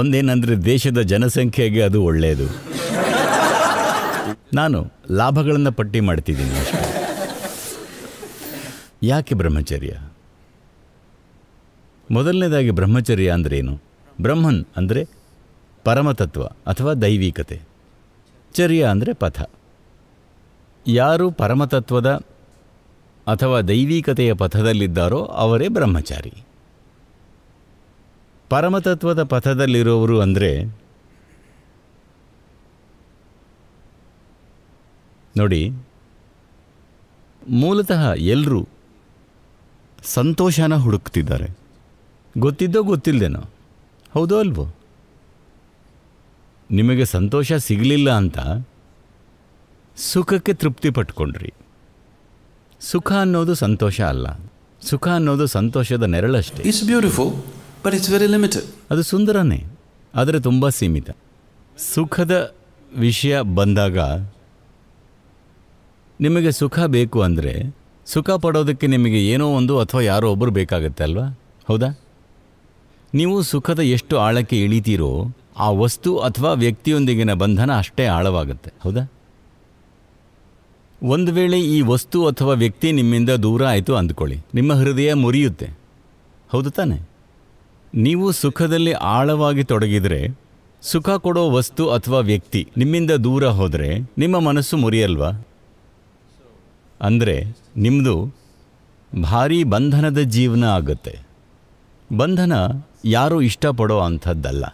ಒಂದೇನಂದರೆ ದೇಶದ ಜನಸಂಖ್ಯೆಗೆ ಅದು ಒಳ್ಳೆಯದು ನಾನು ಲಾಭಗಳನ್ನು ಪಟ್ಟಿ ಮಾಡ್ತಿದ್ದೀನಿ ಯಾಕೆ ಬ್ರಹ್ಮಚರ್ಯ ಮೊದಲನೇದಾಗಿ ಬ್ರಹ್ಮಚರ್ಯ ಅಂದ್ರೇನು ಬ್ರಹ್ಮನ್ ಅಂದರೆ ಪರಮತತ್ವ ಅಥವಾ ದೈವಿಕತೆ ಚರ್ಯ ಅಂದರೆ ಪಥ ಯಾರು ಪರಮತತ್ವದ ಅಥವಾ ದೈವಿಕತೆಯ ಪಥದಲ್ಲಿದ್ದಾರೋ ಅವರೇ ಬ್ರಹ್ಮಚಾರಿ ಪರಮತತ್ವದ ಪಥದಲ್ಲಿರೋರು ಅಂದರೆ ನೋಡಿ ಮೂಲತಃ ಎಲ್ಲರೂ ಸಂತೋಷನ ಹುಡುಕ್ತಿದ್ದಾರೆ ಗೊತ್ತಿದ್ದೋ ಗೊತ್ತಿಲ್ಲದೇನೋ ಹೌದೋ ಅಲ್ವೋ ನಿಮಗೆ ಸಂತೋಷ ಸಿಗಲಿಲ್ಲ ಅಂತ ಸುಖಕ್ಕೆ ತೃಪ್ತಿ ಪಟ್ಕೊಂಡ್ರಿ ಸುಖ ಅನ್ನೋದು ಸಂತೋಷ ಅಲ್ಲ ಸುಖ ಅನ್ನೋದು ಸಂತೋಷದ ನೆರಳಷ್ಟೇ it's beautiful but it's very limited ಅದು ಸುಂದರನೇ ಆದರೆ ತುಂಬ ಸೀಮಿತ ಸುಖದ ವಿಷಯ ಬಂದಾಗ ನಿಮಗೆ ಸುಖ ಬೇಕು ಅಂದರೆ ಸುಖ ಪಡೋದಕ್ಕೆ ನಿಮಗೆ ಏನೋ ಒಂದು ಅಥವಾ ಯಾರೋ ಒಬ್ಬರು ಬೇಕಾಗುತ್ತೆ ಅಲ್ವಾ ಹೌದಾ ನೀವು ಸುಖದ ಎಷ್ಟು ಆಳಕ್ಕೆ ಇಳಿತೀರೋ ಆ ವಸ್ತು ಅಥವಾ ವ್ಯಕ್ತಿಯೊಂದಿಗಿನ ಬಂಧನ ಅಷ್ಟೇ ಆಳವಾಗುತ್ತೆ ಹೌದಾ ಒಂದು ವೇಳೆ ಈ ವಸ್ತು ಅಥವಾ ವ್ಯಕ್ತಿ ನಿಮ್ಮಿಂದ ದೂರ ಆಯಿತು ಅಂದ್ಕೊಳ್ಳಿ ನಿಮ್ಮ ಹೃದಯ ಮುರಿಯುತ್ತೆ ಹೌದು ತಾನೆ ನೀವು ಸುಖದಲ್ಲಿ ಆಳವಾಗಿ ತೊಡಗಿದರೆ ಸುಖ ಕೊಡೋ ವಸ್ತು ಅಥವಾ ವ್ಯಕ್ತಿ ನಿಮ್ಮಿಂದ ದೂರ ಹೋದರೆ ನಿಮ್ಮ ಮನಸ್ಸು ಮುರಿಯಲ್ವಾ ಅಂದರೆ ನಿಮ್ಮದು ಭಾರೀ ಬಂಧನದ ಜೀವನ ಆಗುತ್ತೆ ಬಂಧನ ಯಾರೂ ಇಷ್ಟಪಡೋ ಅಂಥದ್ದಲ್ಲ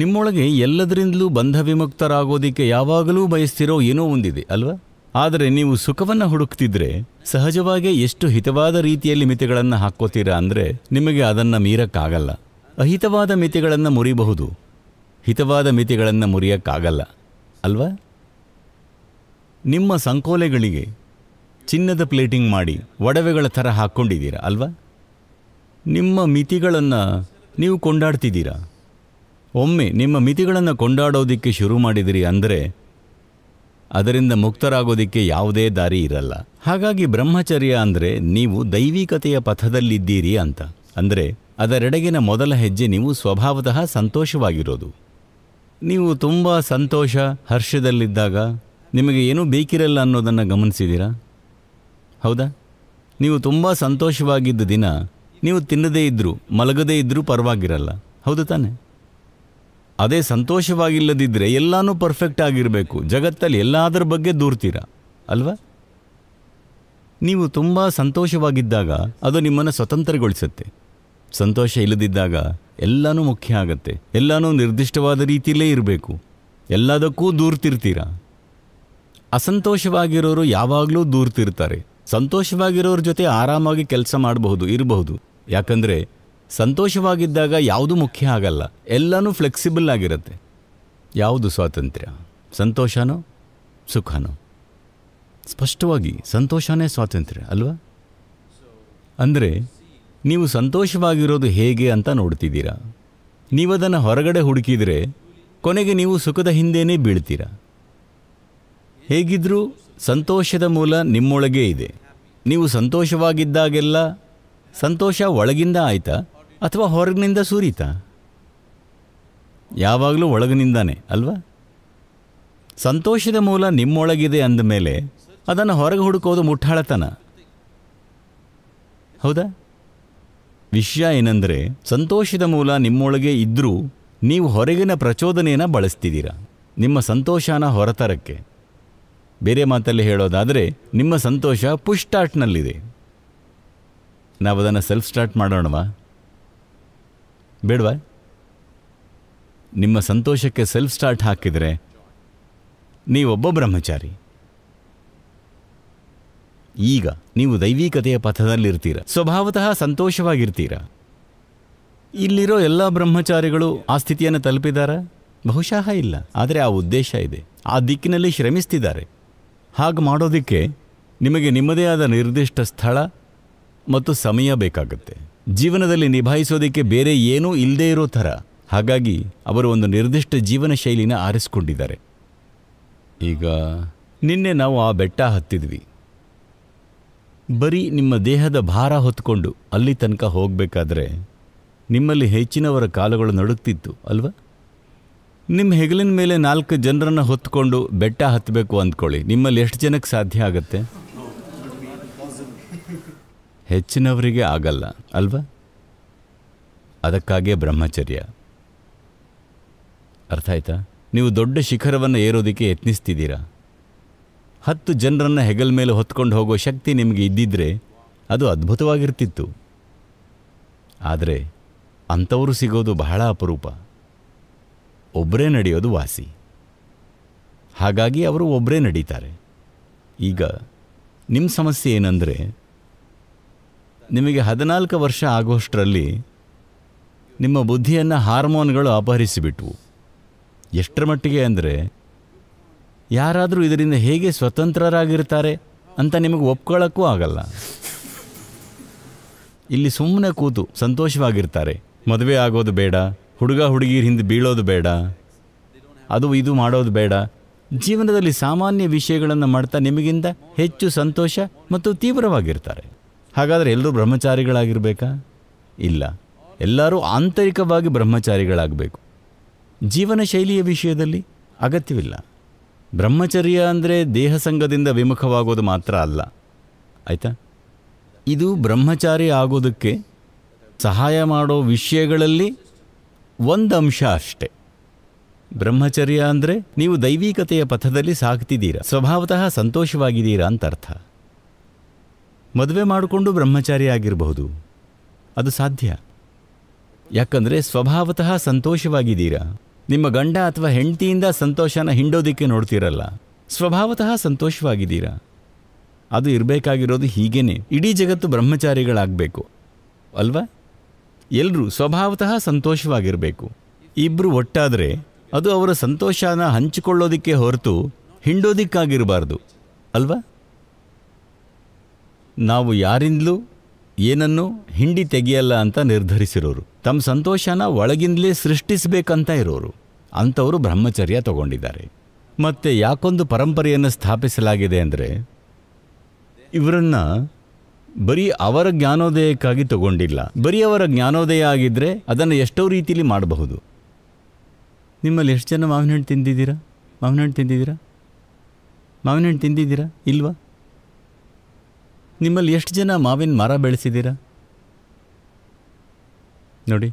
ನಿಮ್ಮೊಳಗೆ ಎಲ್ಲದರಿಂದಲೂ ಬಂಧ ವಿಮುಕ್ತರಾಗೋದಕ್ಕೆ ಯಾವಾಗಲೂ ಬಯಸ್ತಿರೋ ಏನೋ ಒಂದಿದೆ ಅಲ್ವಾ ಆದರೆ ನೀವು ಸುಖವನ್ನು ಹುಡುಕ್ತಿದ್ರೆ ಸಹಜವಾಗಿ ಎಷ್ಟು ಹಿತವಾದ ರೀತಿಯಲ್ಲಿ ಮಿತಿಗಳನ್ನು ಹಾಕ್ಕೋತೀರಾ ಅಂದರೆ ನಿಮಗೆ ಅದನ್ನು ಮೀರಕ್ಕಾಗಲ್ಲ ಅಹಿತವಾದ ಮಿತಿಗಳನ್ನು ಮುರಿಬಹುದು ಹಿತವಾದ ಮಿತಿಗಳನ್ನು ಮುರಿಯಕ್ಕಾಗಲ್ಲ ಅಲ್ವಾ ನಿಮ್ಮ ಸಂಕೋಲೆಗಳಿಗೆ ಚಿನ್ನದ ಪ್ಲೇಟಿಂಗ್ ಮಾಡಿ ಒಡವೆಗಳ ಥರ ಹಾಕ್ಕೊಂಡಿದ್ದೀರಾ ಅಲ್ವಾ ನಿಮ್ಮ ಮಿತಿಗಳನ್ನು ನೀವು ಕೊಂಡಾಡ್ತಿದ್ದೀರಾ ಒಮ್ಮೆ ನಿಮ್ಮ ಮಿತಿಗಳನ್ನು ಕೊಂಡಾಡೋದಕ್ಕೆ ಶುರು ಮಾಡಿದಿರಿ ಅಂದರೆ ಅದರಿಂದ ಮುಕ್ತರಾಗೋದಕ್ಕೆ ಯಾವುದೇ ದಾರಿ ಇರಲ್ಲ ಹಾಗಾಗಿ ಬ್ರಹ್ಮಚರ್ಯ ಅಂದರೆ ನೀವು ದೈವಿಕತೆಯ ಪಥದಲ್ಲಿದ್ದೀರಿ ಅಂತ ಅಂದರೆ ಅದರೆಡೆಗಿನ ಮೊದಲ ಹೆಜ್ಜೆ ನೀವು ಸ್ವಭಾವತಃ ಸಂತೋಷವಾಗಿರೋದು ನೀವು ತುಂಬ ಸಂತೋಷ ಹರ್ಷದಲ್ಲಿದ್ದಾಗ ನಿಮಗೆ ಏನೂ ಬೇಕಿರಲ್ಲ ಅನ್ನೋದನ್ನು ಗಮನಿಸಿದ್ದೀರಾ ಹೌದಾ ನೀವು ತುಂಬ ಸಂತೋಷವಾಗಿದ್ದ ದಿನ ನೀವು ತಿನ್ನದೇ ಇದ್ದರೂ ಮಲಗದೇ ಇದ್ದರೂ ಪರವಾಗಿರಲ್ಲ ಹೌದು ತಾನೇ ಅದೇ ಸಂತೋಷವಾಗಿಲ್ಲದಿದ್ದರೆ ಎಲ್ಲಾನು ಪರ್ಫೆಕ್ಟ್ ಆಗಿರಬೇಕು ಜಗತ್ತಲ್ಲಿ ಎಲ್ಲದರ ಬಗ್ಗೆ ದೂರ್ತೀರಾ ಅಲ್ವಾ ನೀವು ತುಂಬ ಸಂತೋಷವಾಗಿದ್ದಾಗ ಅದು ನಿಮ್ಮನ್ನು ಸ್ವತಂತ್ರಗೊಳಿಸುತ್ತೆ ಸಂತೋಷ ಇಲ್ಲದಿದ್ದಾಗ ಎಲ್ಲನೂ ಮುಖ್ಯ ಆಗತ್ತೆ ಎಲ್ಲನೂ ನಿರ್ದಿಷ್ಟವಾದ ರೀತಿಯಲ್ಲೇ ಇರಬೇಕು ಎಲ್ಲದಕ್ಕೂ ದೂರ್ತಿರ್ತೀರ ಅಸಂತೋಷವಾಗಿರೋರು ಯಾವಾಗಲೂ ದೂರ್ತಿರ್ತಾರೆ ಸಂತೋಷವಾಗಿರೋರ ಜೊತೆ ಆರಾಮಾಗಿ ಕೆಲಸ ಮಾಡಬಹುದು ಇರಬಹುದು ಯಾಕಂದರೆ ಸಂತೋಷವಾಗಿದ್ದಾಗ ಯಾವುದು ಮುಖ್ಯ ಆಗಲ್ಲ ಎಲ್ಲನೂ ಫ್ಲೆಕ್ಸಿಬಲ್ ಆಗಿರುತ್ತೆ ಯಾವುದು ಸ್ವಾತಂತ್ರ್ಯ ಸಂತೋಷನೋ ಸುಖನೋ ಸ್ಪಷ್ಟವಾಗಿ ಸಂತೋಷನೇ ಸ್ವಾತಂತ್ರ್ಯ ಅಲ್ವಾ ಅಂದರೆ ನೀವು ಸಂತೋಷವಾಗಿರೋದು ಹೇಗೆ ಅಂತ ನೋಡ್ತಿದ್ದೀರಾ ನೀವದನ್ನು ಹೊರಗಡೆ ಹುಡುಕಿದರೆ ಕೊನೆಗೆ ನೀವು ಸುಖದ ಹಿಂದೆಯೇ ಬೀಳ್ತೀರಾ ಹೇಗಿದ್ರೂ ಸಂತೋಷದ ಮೂಲ ನಿಮ್ಮೊಳಗೇ ಇದೆ ನೀವು ಸಂತೋಷವಾಗಿದ್ದಾಗೆಲ್ಲ ಸಂತೋಷ ಒಳಗಿಂದ ಆಯಿತಾ ಅಥವಾ ಹೊರಗಿನಿಂದ ಸುರಿತಾ ಯಾವಾಗಲೂ ಒಳಗಿನಿಂದಾನೆ ಅಲ್ವಾ ಸಂತೋಷದ ಮೂಲ ನಿಮ್ಮೊಳಗಿದೆ ಅಂದ ಮೇಲೆ ಅದನ್ನು ಹೊರಗೆ ಹುಡುಕೋದು ಮುಟ್ಟಾಳತನ ಹೌದಾ ವಿಷಯ ಏನಂದರೆ ಸಂತೋಷದ ಮೂಲ ನಿಮ್ಮೊಳಗೆ ಇದ್ದರೂ ನೀವು ಹೊರಗಿನ ಪ್ರಚೋದನೆಯನ್ನು ಬಳಸ್ತಿದ್ದೀರಾ ನಿಮ್ಮ ಸಂತೋಷನ ಹೊರತರಕ್ಕೆ ಬೇರೆ ಮಾತಲ್ಲಿ ಹೇಳೋದಾದರೆ ನಿಮ್ಮ ಸಂತೋಷ ಪುಷ್ ಸ್ಟಾರ್ಟ್ನಲ್ಲಿದೆ ನಾವು ಅದನ್ನು ಸೆಲ್ಫ್ ಸ್ಟಾರ್ಟ್ ಮಾಡೋಣವಾ ಬೇಡವಾ ನಿಮ್ಮ ಸಂತೋಷಕ್ಕೆ ಸೆಲ್ಫ್ ಸ್ಟಾರ್ಟ್ ಹಾಕಿದರೆ ನೀವೊಬ್ಬ ಬ್ರಹ್ಮಚಾರಿ ಈಗ ನೀವು ದೈವಿಕತೆಯ ಪಥದಲ್ಲಿರ್ತೀರ ಸ್ವಭಾವತಃ ಸಂತೋಷವಾಗಿರ್ತೀರ ಇಲ್ಲಿರೋ ಎಲ್ಲ ಬ್ರಹ್ಮಚಾರಿಗಳು ಆ ಸ್ಥಿತಿಯನ್ನು ತಲುಪಿದಾರ ಬಹುಶಃ ಇಲ್ಲ ಆದರೆ ಆ ಉದ್ದೇಶ ಇದೆ ಆ ದಿಕ್ಕಿನಲ್ಲಿ ಶ್ರಮಿಸ್ತಿದ್ದಾರೆ ಹಾಗೆ ಮಾಡೋದಕ್ಕೆ ನಿಮಗೆ ನಿಮ್ಮದೇ ಆದ ನಿರ್ದಿಷ್ಟ ಸ್ಥಳ ಮತ್ತು ಸಮಯ ಬೇಕಾಗುತ್ತೆ ಜೀವನದಲ್ಲಿ ನಿಭಾಯಿಸೋದಕ್ಕೆ ಬೇರೆ ಏನೂ ಇಲ್ಲದೇ ಇರೋ ಥರ ಹಾಗಾಗಿ ಅವರು ಒಂದು ನಿರ್ದಿಷ್ಟ ಜೀವನ ಶೈಲಿನ ಆರಿಸಿಕೊಂಡಿದ್ದಾರೆ ಈಗ ನಿನ್ನೆ ನಾವು ಆ ಬೆಟ್ಟ ಹತ್ತಿದ್ವಿ ಬರೀ ನಿಮ್ಮ ದೇಹದ ಭಾರ ಹೊತ್ಕೊಂಡು ಅಲ್ಲಿ ತನಕ ಹೋಗಬೇಕಾದ್ರೆ ನಿಮ್ಮಲ್ಲಿ ಹೆಚ್ಚಿನವರ ಕಾಲುಗಳು ನಡುಕ್ತಿತ್ತು ಅಲ್ವಾ ನಿಮ್ಮ ಹೆಗಲಿನ ಮೇಲೆ ನಾಲ್ಕು ಜನರನ್ನು ಹೊತ್ಕೊಂಡು ಬೆಟ್ಟ ಹತ್ತಬೇಕು ಅಂದ್ಕೊಳ್ಳಿ ನಿಮ್ಮಲ್ಲಿ ಎಷ್ಟು ಜನಕ್ಕೆ ಸಾಧ್ಯ ಆಗುತ್ತೆ ಹೆಚ್ಚಿನವರಿಗೆ ಆಗಲ್ಲ ಅಲ್ವಾ ಅದಕ್ಕಾಗೇ ಬ್ರಹ್ಮಚರ್ಯ ಅರ್ಥ ಆಯ್ತಾ ನೀವು ದೊಡ್ಡ ಶಿಖರವನ್ನು ಏರೋದಕ್ಕೆ ಯತ್ನಿಸ್ತಿದ್ದೀರಾ ಹತ್ತು ಜನರನ್ನು ಹೆಗಲ್ ಮೇಲೆ ಹೊತ್ಕೊಂಡು ಹೋಗೋ ಶಕ್ತಿ ನಿಮಗೆ ಇದ್ದಿದ್ದರೆ ಅದು ಅದ್ಭುತವಾಗಿರ್ತಿತ್ತು ಆದರೆ ಅಂಥವರು ಸಿಗೋದು ಬಹಳ ಅಪರೂಪ ಒಬ್ಬರೇ ನಡೆಯೋದು ವಾಸಿ ಹಾಗಾಗಿ ಅವರು ಒಬ್ಬರೇ ನಡೀತಾರೆ ಈಗ ನಿಮ್ಮ ಸಮಸ್ಯೆ ಏನಂದರೆ ನಿಮಗೆ ಹದಿನಾಲ್ಕು ವರ್ಷ ಆಗೋಷ್ಟರಲ್ಲಿ ನಿಮ್ಮ ಬುದ್ಧಿಯನ್ನು ಹಾರ್ಮೋನ್ಗಳು ಅಪಹರಿಸಿಬಿಟ್ವು ಎಷ್ಟರ ಮಟ್ಟಿಗೆ ಅಂದರೆ ಯಾರಾದರೂ ಇದರಿಂದ ಹೇಗೆ ಸ್ವತಂತ್ರರಾಗಿರ್ತಾರೆ ಅಂತ ನಿಮಗೆ ಒಪ್ಕೊಳ್ಳೋಕ್ಕೂ ಆಗಲ್ಲ ಇಲ್ಲಿ ಸುಮ್ಮನೆ ಕೂತು ಸಂತೋಷವಾಗಿರ್ತಾರೆ ಮದುವೆ ಆಗೋದು ಬೇಡ ಹುಡುಗ ಹುಡುಗಿರ ಹಿಂದೆ ಬೀಳೋದು ಬೇಡ ಅದು ಇದು ಮಾಡೋದು ಬೇಡ ಜೀವನದಲ್ಲಿ ಸಾಮಾನ್ಯ ವಿಷಯಗಳನ್ನು ಮಾಡ್ತಾ ನಿಮಗಿಂತ ಹೆಚ್ಚು ಸಂತೋಷ ಮತ್ತು ತೀವ್ರವಾಗಿರ್ತಾರೆ ಹಾಗಾದರೆ ಎಲ್ಲರೂ ಬ್ರಹ್ಮಚಾರಿಗಳಾಗಿರಬೇಕಾ ಇಲ್ಲ ಎಲ್ಲರೂ ಆಂತರಿಕವಾಗಿ ಬ್ರಹ್ಮಚಾರಿಗಳಾಗಬೇಕು ಜೀವನ ಶೈಲಿಯ ವಿಷಯದಲ್ಲಿ ಅಗತ್ಯವಿಲ್ಲ ಬ್ರಹ್ಮಚರ್ಯ ಅಂದರೆ ದೇಹ ಸಂಘದಿಂದ ವಿಮುಖವಾಗೋದು ಮಾತ್ರ ಅಲ್ಲ ಆಯಿತಾ ಇದು ಬ್ರಹ್ಮಚಾರಿ ಆಗೋದಕ್ಕೆ ಸಹಾಯ ಮಾಡೋ ವಿಷಯಗಳಲ್ಲಿ ಒಂದು ಅಂಶ ಅಷ್ಟೆ ಬ್ರಹ್ಮಚರ್ಯ ಅಂದರೆ ನೀವು ದೈವಿಕತೆಯ ಪಥದಲ್ಲಿ ಸಾಗ್ತಿದ್ದೀರಾ ಸ್ವಭಾವತಃ ಸಂತೋಷವಾಗಿದ್ದೀರಾ ಅಂತ ಅರ್ಥ ಮದುವೆ ಮಾಡಿಕೊಂಡು ಬ್ರಹ್ಮಚಾರಿ ಆಗಿರಬಹುದು ಅದು ಸಾಧ್ಯ ಯಾಕಂದರೆ ಸ್ವಭಾವತಃ ಸಂತೋಷವಾಗಿದ್ದೀರಾ ನಿಮ್ಮ ಗಂಡ ಅಥವಾ ಹೆಂಡತಿಯಿಂದ ಸಂತೋಷನ ಹಿಂಡೋದಿಕ್ಕೆ ನೋಡ್ತೀರಲ್ಲ ಸ್ವಭಾವತಃ ಸಂತೋಷವಾಗಿದ್ದೀರಾ ಅದು ಇರಬೇಕಾಗಿರೋದು ಹೀಗೇನೆ ಇಡೀ ಜಗತ್ತು ಬ್ರಹ್ಮಚಾರಿಗಳಾಗಬೇಕು ಅಲ್ವಾ ಎಲ್ಲರೂ ಸ್ವಭಾವತಃ ಸಂತೋಷವಾಗಿರಬೇಕು ಇಬ್ಬರು ಒಟ್ಟಾದರೆ ಅದು ಅವರ ಸಂತೋಷನ ಹಂಚಿಕೊಳ್ಳೋದಿಕ್ಕೆ ಹೊರತು ಹಿಂಡೋದಿಕ್ಕಾಗಿರಬಾರ್ದು ಅಲ್ವಾ ನಾವು ಯಾರಿಂದಲೂ ಏನನ್ನು ಹಿಂಡಿ ತೆಗೆಯಲ್ಲ ಅಂತ ನಿರ್ಧರಿಸಿರೋರು ತಮ್ಮ ಸಂತೋಷನ ಒಳಗಿಂದಲೇ ಸೃಷ್ಟಿಸಬೇಕಂತ ಇರೋರು ಅಂಥವರು ಬ್ರಹ್ಮಚರ್ಯ ತಗೊಂಡಿದ್ದಾರೆ ಮತ್ತು ಯಾಕೊಂದು ಪರಂಪರೆಯನ್ನು ಸ್ಥಾಪಿಸಲಾಗಿದೆ ಅಂದರೆ ಇವರನ್ನು ಬರೀ ಅವರ ಜ್ಞಾನೋದಯಕ್ಕಾಗಿ ತಗೊಂಡಿಲ್ಲ ಬರೀ ಅವರ ಜ್ಞಾನೋದಯ ಆಗಿದ್ದರೆ ಅದನ್ನು ಎಷ್ಟೋ ರೀತಿಯಲ್ಲಿ ಮಾಡಬಹುದು ನಿಮ್ಮಲ್ಲಿ ಎಷ್ಟು ಜನ ಮಾವಿನ ಹಣ್ಣು ತಿಂದಿದ್ದೀರಾ ಮಾವಿನ ಹಣ್ಣು ತಿಂದಿದ್ದೀರಾ ಮಾವಿನ ಹಣ್ಣು ತಿಂದಿದ್ದೀರಾ ಇಲ್ವಾ ನಿಮ್ಮಲ್ಲಿ ಎಷ್ಟು ಜನ ಮಾವಿನ ಮರ ಬೆಳೆಸಿದ್ದೀರಾ ನೋಡಿ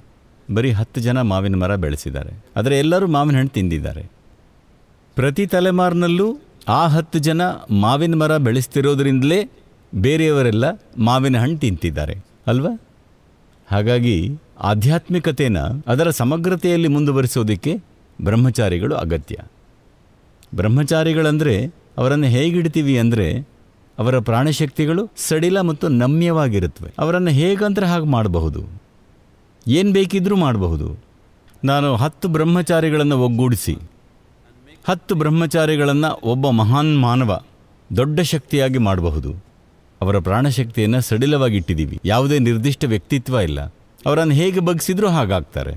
ಬರೀ ಹತ್ತು ಜನ ಮಾವಿನ ಮರ ಬೆಳೆಸಿದ್ದಾರೆ ಆದರೆ ಎಲ್ಲರೂ ಮಾವಿನ ಹಣ್ಣು ತಿಂದಿದ್ದಾರೆ ಪ್ರತಿ ತಲೆಮಾರಿನಲ್ಲೂ ಆ ಹತ್ತು ಜನ ಮಾವಿನ ಮರ ಬೆಳೆಸ್ತಿರೋದ್ರಿಂದಲೇ ಬೇರೆಯವರೆಲ್ಲ ಮಾವಿನ ಹಣ್ಣು ತಿಂತಿದ್ದಾರೆ ಅಲ್ವಾ ಹಾಗಾಗಿ ಆಧ್ಯಾತ್ಮಿಕತೆನ ಅದರ ಸಮಗ್ರತೆಯಲ್ಲಿ ಮುಂದುವರಿಸೋದಕ್ಕೆ ಬ್ರಹ್ಮಚಾರಿಗಳು ಅಗತ್ಯ ಬ್ರಹ್ಮಚಾರಿಗಳಂದರೆ ಅವರನ್ನು ಹೇಗಿಡ್ತೀವಿ ಅಂದರೆ ಅವರ ಪ್ರಾಣಶಕ್ತಿಗಳು ಸಡಿಲ ಮತ್ತು ನಮ್ಯವಾಗಿರುತ್ತವೆ ಅವರನ್ನು ಹೇಗಂದ್ರೆ ಹಾಗೆ ಮಾಡಬಹುದು ಏನು ಬೇಕಿದ್ದರೂ ಮಾಡಬಹುದು ನಾನು ಹತ್ತು ಬ್ರಹ್ಮಚಾರಿಗಳನ್ನು ಒಗ್ಗೂಡಿಸಿ ಹತ್ತು ಬ್ರಹ್ಮಚಾರಿಗಳನ್ನು ಒಬ್ಬ ಮಹಾನ್ ಮಾನವ ದೊಡ್ಡ ಶಕ್ತಿಯಾಗಿ ಮಾಡಬಹುದು ಅವರ ಪ್ರಾಣಶಕ್ತಿಯನ್ನು ಇಟ್ಟಿದ್ದೀವಿ ಯಾವುದೇ ನಿರ್ದಿಷ್ಟ ವ್ಯಕ್ತಿತ್ವ ಇಲ್ಲ ಅವರನ್ನು ಹೇಗೆ ಬಗ್ಸಿದ್ರೂ ಹಾಗಾಗ್ತಾರೆ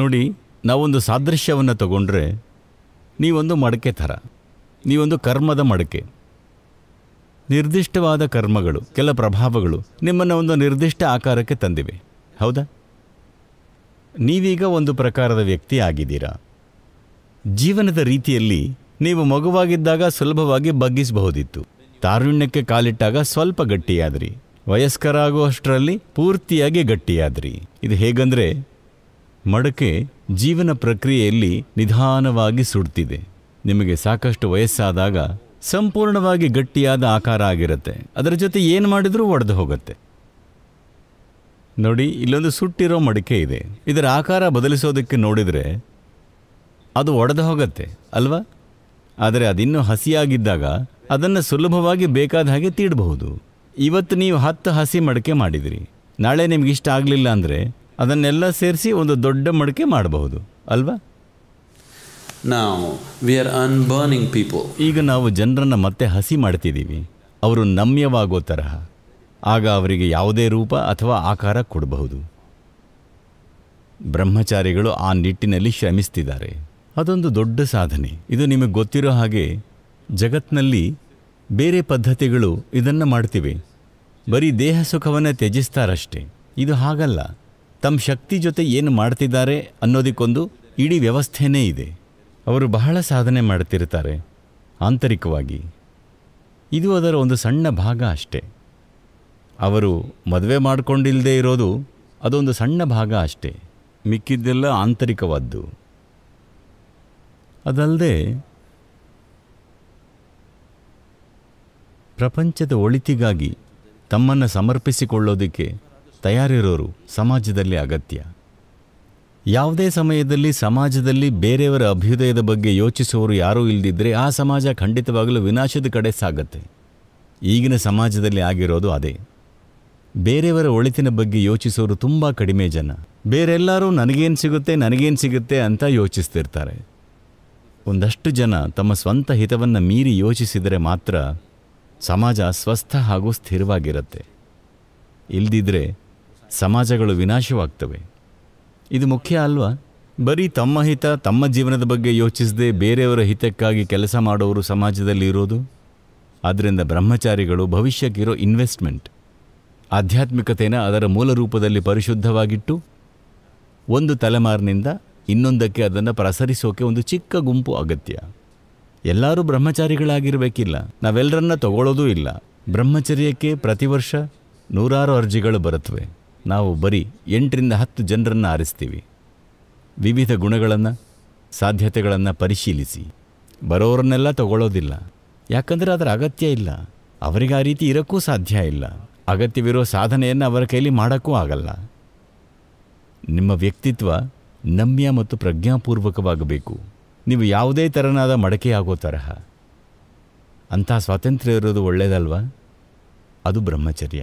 ನೋಡಿ ನಾವೊಂದು ಸಾದೃಶ್ಯವನ್ನು ತಗೊಂಡ್ರೆ ನೀವೊಂದು ಮಡಕೆ ಥರ ನೀವೊಂದು ಕರ್ಮದ ಮಡಕೆ ನಿರ್ದಿಷ್ಟವಾದ ಕರ್ಮಗಳು ಕೆಲ ಪ್ರಭಾವಗಳು ನಿಮ್ಮನ್ನು ಒಂದು ನಿರ್ದಿಷ್ಟ ಆಕಾರಕ್ಕೆ ತಂದಿವೆ ಹೌದಾ ನೀವೀಗ ಒಂದು ಪ್ರಕಾರದ ವ್ಯಕ್ತಿ ಆಗಿದ್ದೀರಾ ಜೀವನದ ರೀತಿಯಲ್ಲಿ ನೀವು ಮಗುವಾಗಿದ್ದಾಗ ಸುಲಭವಾಗಿ ಬಗ್ಗಿಸಬಹುದಿತ್ತು ತಾರುಣ್ಯಕ್ಕೆ ಕಾಲಿಟ್ಟಾಗ ಸ್ವಲ್ಪ ಗಟ್ಟಿಯಾದ್ರಿ ವಯಸ್ಕರಾಗುವಷ್ಟರಲ್ಲಿ ಪೂರ್ತಿಯಾಗಿ ಗಟ್ಟಿಯಾದ್ರಿ ಇದು ಹೇಗಂದರೆ ಮಡಕೆ ಜೀವನ ಪ್ರಕ್ರಿಯೆಯಲ್ಲಿ ನಿಧಾನವಾಗಿ ಸುಡ್ತಿದೆ ನಿಮಗೆ ಸಾಕಷ್ಟು ವಯಸ್ಸಾದಾಗ ಸಂಪೂರ್ಣವಾಗಿ ಗಟ್ಟಿಯಾದ ಆಕಾರ ಆಗಿರುತ್ತೆ ಅದರ ಜೊತೆ ಏನು ಮಾಡಿದರೂ ಒಡೆದು ಹೋಗುತ್ತೆ ನೋಡಿ ಇಲ್ಲೊಂದು ಸುಟ್ಟಿರೋ ಮಡಿಕೆ ಇದೆ ಇದರ ಆಕಾರ ಬದಲಿಸೋದಕ್ಕೆ ನೋಡಿದರೆ ಅದು ಒಡೆದು ಹೋಗುತ್ತೆ ಅಲ್ವಾ ಆದರೆ ಅದಿನ್ನೂ ಹಸಿಯಾಗಿದ್ದಾಗ ಅದನ್ನು ಸುಲಭವಾಗಿ ಬೇಕಾದ ಹಾಗೆ ತೀಡಬಹುದು ಇವತ್ತು ನೀವು ಹತ್ತು ಹಸಿ ಮಡಿಕೆ ಮಾಡಿದಿರಿ ನಾಳೆ ನಿಮ್ಗೆ ಇಷ್ಟ ಆಗಲಿಲ್ಲ ಅಂದರೆ ಅದನ್ನೆಲ್ಲ ಸೇರಿಸಿ ಒಂದು ದೊಡ್ಡ ಮಡಿಕೆ ಮಾಡಬಹುದು ಅಲ್ವಾ ನಾವು we ಅನ್ ಬರ್ನಿಂಗ್ ಪೀಪಲ್ ಈಗ ನಾವು ಜನರನ್ನು ಮತ್ತೆ ಹಸಿ ಮಾಡ್ತಿದ್ದೀವಿ ಅವರು ನಮ್ಯವಾಗೋ ತರಹ ಆಗ ಅವರಿಗೆ ಯಾವುದೇ ರೂಪ ಅಥವಾ ಆಕಾರ ಕೊಡಬಹುದು ಬ್ರಹ್ಮಚಾರಿಗಳು ಆ ನಿಟ್ಟಿನಲ್ಲಿ ಶ್ರಮಿಸ್ತಿದ್ದಾರೆ ಅದೊಂದು ದೊಡ್ಡ ಸಾಧನೆ ಇದು ನಿಮಗೆ ಗೊತ್ತಿರೋ ಹಾಗೆ ಜಗತ್ನಲ್ಲಿ ಬೇರೆ ಪದ್ಧತಿಗಳು ಇದನ್ನು ಮಾಡ್ತಿವೆ ಬರೀ ದೇಹ ಸುಖವನ್ನು ತ್ಯಜಿಸ್ತಾರಷ್ಟೇ ಇದು ಹಾಗಲ್ಲ ತಮ್ಮ ಶಕ್ತಿ ಜೊತೆ ಏನು ಮಾಡ್ತಿದ್ದಾರೆ ಅನ್ನೋದಕ್ಕೊಂದು ಇಡೀ ವ್ಯವಸ್ಥೆನೇ ಇದೆ ಅವರು ಬಹಳ ಸಾಧನೆ ಮಾಡುತ್ತಿರುತ್ತಾರೆ ಆಂತರಿಕವಾಗಿ ಇದು ಅದರ ಒಂದು ಸಣ್ಣ ಭಾಗ ಅಷ್ಟೇ ಅವರು ಮದುವೆ ಮಾಡಿಕೊಂಡಿಲ್ಲದೆ ಇರೋದು ಅದೊಂದು ಸಣ್ಣ ಭಾಗ ಅಷ್ಟೇ ಮಿಕ್ಕಿದ್ದೆಲ್ಲ ಆಂತರಿಕವಾದ್ದು ಅದಲ್ಲದೆ ಪ್ರಪಂಚದ ಒಳಿತಿಗಾಗಿ ತಮ್ಮನ್ನು ಸಮರ್ಪಿಸಿಕೊಳ್ಳೋದಕ್ಕೆ ತಯಾರಿರೋರು ಸಮಾಜದಲ್ಲಿ ಅಗತ್ಯ ಯಾವುದೇ ಸಮಯದಲ್ಲಿ ಸಮಾಜದಲ್ಲಿ ಬೇರೆಯವರ ಅಭ್ಯುದಯದ ಬಗ್ಗೆ ಯೋಚಿಸುವವರು ಯಾರೂ ಇಲ್ಲದಿದ್ದರೆ ಆ ಸಮಾಜ ಖಂಡಿತವಾಗಲೂ ವಿನಾಶದ ಕಡೆ ಸಾಗತ್ತೆ ಈಗಿನ ಸಮಾಜದಲ್ಲಿ ಆಗಿರೋದು ಅದೇ ಬೇರೆಯವರ ಒಳಿತಿನ ಬಗ್ಗೆ ಯೋಚಿಸೋರು ತುಂಬ ಕಡಿಮೆ ಜನ ಬೇರೆಲ್ಲರೂ ನನಗೇನು ಸಿಗುತ್ತೆ ನನಗೇನು ಸಿಗುತ್ತೆ ಅಂತ ಯೋಚಿಸ್ತಿರ್ತಾರೆ ಒಂದಷ್ಟು ಜನ ತಮ್ಮ ಸ್ವಂತ ಹಿತವನ್ನು ಮೀರಿ ಯೋಚಿಸಿದರೆ ಮಾತ್ರ ಸಮಾಜ ಸ್ವಸ್ಥ ಹಾಗೂ ಸ್ಥಿರವಾಗಿರುತ್ತೆ ಇಲ್ದಿದ್ರೆ ಸಮಾಜಗಳು ವಿನಾಶವಾಗ್ತವೆ ಇದು ಮುಖ್ಯ ಅಲ್ವಾ ಬರೀ ತಮ್ಮ ಹಿತ ತಮ್ಮ ಜೀವನದ ಬಗ್ಗೆ ಯೋಚಿಸದೆ ಬೇರೆಯವರ ಹಿತಕ್ಕಾಗಿ ಕೆಲಸ ಮಾಡೋರು ಸಮಾಜದಲ್ಲಿ ಇರೋದು ಆದ್ದರಿಂದ ಬ್ರಹ್ಮಚಾರಿಗಳು ಭವಿಷ್ಯಕ್ಕಿರೋ ಇನ್ವೆಸ್ಟ್ಮೆಂಟ್ ಆಧ್ಯಾತ್ಮಿಕತೆನ ಅದರ ಮೂಲ ರೂಪದಲ್ಲಿ ಪರಿಶುದ್ಧವಾಗಿಟ್ಟು ಒಂದು ತಲೆಮಾರಿನಿಂದ ಇನ್ನೊಂದಕ್ಕೆ ಅದನ್ನು ಪ್ರಸರಿಸೋಕೆ ಒಂದು ಚಿಕ್ಕ ಗುಂಪು ಅಗತ್ಯ ಎಲ್ಲರೂ ಬ್ರಹ್ಮಚಾರಿಗಳಾಗಿರಬೇಕಿಲ್ಲ ನಾವೆಲ್ಲರನ್ನ ತಗೊಳ್ಳೋದೂ ಇಲ್ಲ ಬ್ರಹ್ಮಚರ್ಯಕ್ಕೆ ಪ್ರತಿ ವರ್ಷ ನೂರಾರು ಅರ್ಜಿಗಳು ಬರುತ್ತವೆ ನಾವು ಬರೀ ಎಂಟರಿಂದ ಹತ್ತು ಜನರನ್ನು ಆರಿಸ್ತೀವಿ ವಿವಿಧ ಗುಣಗಳನ್ನು ಸಾಧ್ಯತೆಗಳನ್ನು ಪರಿಶೀಲಿಸಿ ಬರೋರನ್ನೆಲ್ಲ ತಗೊಳ್ಳೋದಿಲ್ಲ ಯಾಕಂದರೆ ಅದರ ಅಗತ್ಯ ಇಲ್ಲ ಅವರಿಗೆ ಆ ರೀತಿ ಇರೋಕ್ಕೂ ಸಾಧ್ಯ ಇಲ್ಲ ಅಗತ್ಯವಿರೋ ಸಾಧನೆಯನ್ನು ಅವರ ಕೈಲಿ ಮಾಡೋಕ್ಕೂ ಆಗಲ್ಲ ನಿಮ್ಮ ವ್ಯಕ್ತಿತ್ವ ನಮ್ಯ ಮತ್ತು ಪ್ರಜ್ಞಾಪೂರ್ವಕವಾಗಬೇಕು ನೀವು ಯಾವುದೇ ಥರನಾದ ಮಡಕೆಯಾಗೋ ತರಹ ಅಂಥ ಸ್ವಾತಂತ್ರ್ಯ ಇರೋದು ಒಳ್ಳೆಯದಲ್ವಾ ಅದು ಬ್ರಹ್ಮಚರ್ಯ